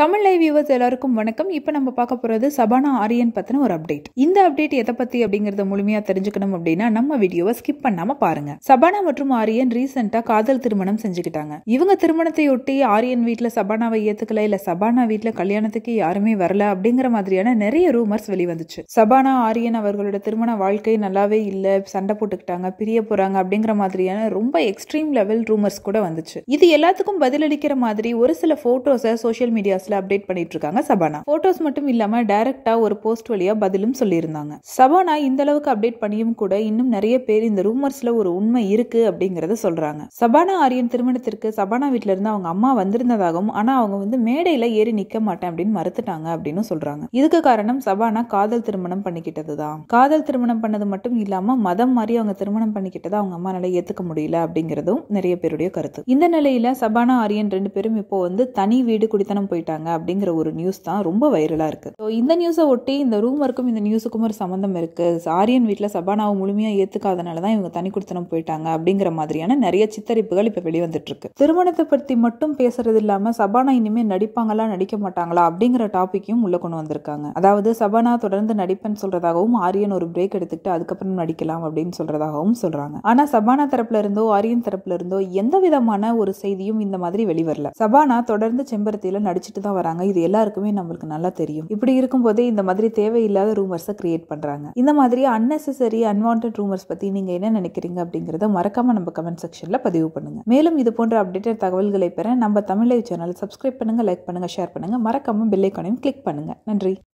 Tamil live viewers எல்லாருக்கும் வணக்கம் இப்போ நம்ம பார்க்க போகிறது சபானா ஆரியன் பற்றின ஒரு அப்டேட் இந்த அப்டேட் எதை பற்றி அப்படிங்கிறத முழுமையாக தெரிஞ்சுக்கணும் அப்படின்னா நம்ம வீடியோவை ஸ்கிப் பண்ணாமல் பாருங்க சபானா மற்றும் ஆரியன் ரீசெண்டாக காதல் திருமணம் செஞ்சுக்கிட்டாங்க இவங்க திருமணத்தையொட்டி ஆரியன் வீட்டில் சபானாவை ஏற்றுக்கல இல்லை சபானா வீட்டில் கல்யாணத்துக்கு யாருமே வரல அப்படிங்கிற மாதிரியான நிறைய ரூமர்ஸ் வெளிவந்துச்சு சபானா ஆரியன் அவர்களோட திருமண வாழ்க்கை நல்லாவே இல்லை சண்டை போட்டுக்கிட்டாங்க பிரிய போகிறாங்க அப்படிங்கிற மாதிரியான ரொம்ப எக்ஸ்ட்ரீம் லெவல் ரூமர்ஸ் கூட வந்துச்சு இது எல்லாத்துக்கும் பதிலளிக்கிற மாதிரி ஒரு சில ஃபோட்டோஸை சோஷியல் மீடியாஸ் ஸ்டேட்டஸ்ல அப்டேட் பண்ணிட்டு இருக்காங்க சபானா போட்டோஸ் மட்டும் இல்லாம டைரக்டா ஒரு போஸ்ட் வழியா பதிலும் சொல்லியிருந்தாங்க சபானா இந்த அளவுக்கு அப்டேட் பண்ணியும் கூட இன்னும் நிறைய பேர் இந்த ரூமர்ஸ்ல ஒரு உண்மை இருக்கு அப்படிங்கறத சொல்றாங்க சபானா ஆரியன் திருமணத்திற்கு சபானா வீட்ல இருந்து அவங்க அம்மா வந்திருந்ததாகவும் ஆனா அவங்க வந்து மேடையில ஏறி நிக்க மாட்டேன் அப்படின்னு மறுத்துட்டாங்க அப்படின்னு சொல்றாங்க இதுக்கு காரணம் சபானா காதல் திருமணம் பண்ணிக்கிட்டது காதல் திருமணம் பண்ணது மட்டும் இல்லாம மதம் மாதிரி அவங்க திருமணம் பண்ணிக்கிட்டதை அவங்க அம்மானால ஏத்துக்க முடியல அப்படிங்கிறதும் நிறைய பேருடைய கருத்து இந்த நிலையில சபானா ஆரியன் ரெண்டு பேரும் இப்போ வந்து தனி வீடு குடித்தனம் போயிட்டாங்க போகிறாங்க அப்படிங்கிற ஒரு நியூஸ் தான் ரொம்ப வைரலாக இருக்குது ஸோ இந்த நியூஸை ஒட்டி இந்த ரூமருக்கும் இந்த நியூஸுக்கும் ஒரு சம்மந்தம் இருக்குது ஆரியன் வீட்டில் சபானாவை முழுமையாக ஏற்றுக்காதனால தான் இவங்க தனி குடித்தனம் போயிட்டாங்க அப்படிங்கிற மாதிரியான நிறைய சித்தரிப்புகள் இப்போ வெளிவந்துட்டுருக்கு திருமணத்தை பற்றி மட்டும் பேசுறது இல்லாமல் சபானா இனிமேல் நடிப்பாங்களா நடிக்க மாட்டாங்களா அப்படிங்கிற டாப்பிக்கையும் உள்ள கொண்டு வந்திருக்காங்க அதாவது சபானா தொடர்ந்து நடிப்பேன்னு சொல்றதாகவும் ஆரியன் ஒரு பிரேக் எடுத்துக்கிட்டு அதுக்கப்புறம் நடிக்கலாம் அப்படின்னு சொல்றதாகவும் சொல்றாங்க ஆனா சபானா தரப்புல இருந்தோ ஆரியன் தரப்புல இருந்தோ எந்த விதமான ஒரு செய்தியும் இந்த மாதிரி வெளிவரல சபானா தொடர்ந்து செம்பருத்தியில நடிச்சிட்டு தான் வராங்க இது எல்லாருக்குமே நம்மளுக்கு நல்லா தெரியும் இப்படி இருக்கும்போதே இந்த மாதிரி தேவையில்லாத ரூமர்ஸை கிரியேட் பண்றாங்க இந்த மாதிரி அன்னெசரி அன்வான்ட் ரூமர்ஸ் பற்றி நீங்க என்ன நினைக்கிறீங்க அப்படிங்கிறத மறக்காம நம்ம கமெண்ட் செக்ஷன்ல பதிவு பண்ணுங்க மேலும் இது போன்ற அப்டேட்டட் தகவல்களை பெற நம்ம தமிழை சேனல் சப்ஸ்கிரைப் பண்ணுங்க லைக் பண்ணுங்கள் ஷேர் பண்ணுங்க மறக்காமல் பெல்லைக்கானையும் கிளிக் பண்ணுங்க நன்றி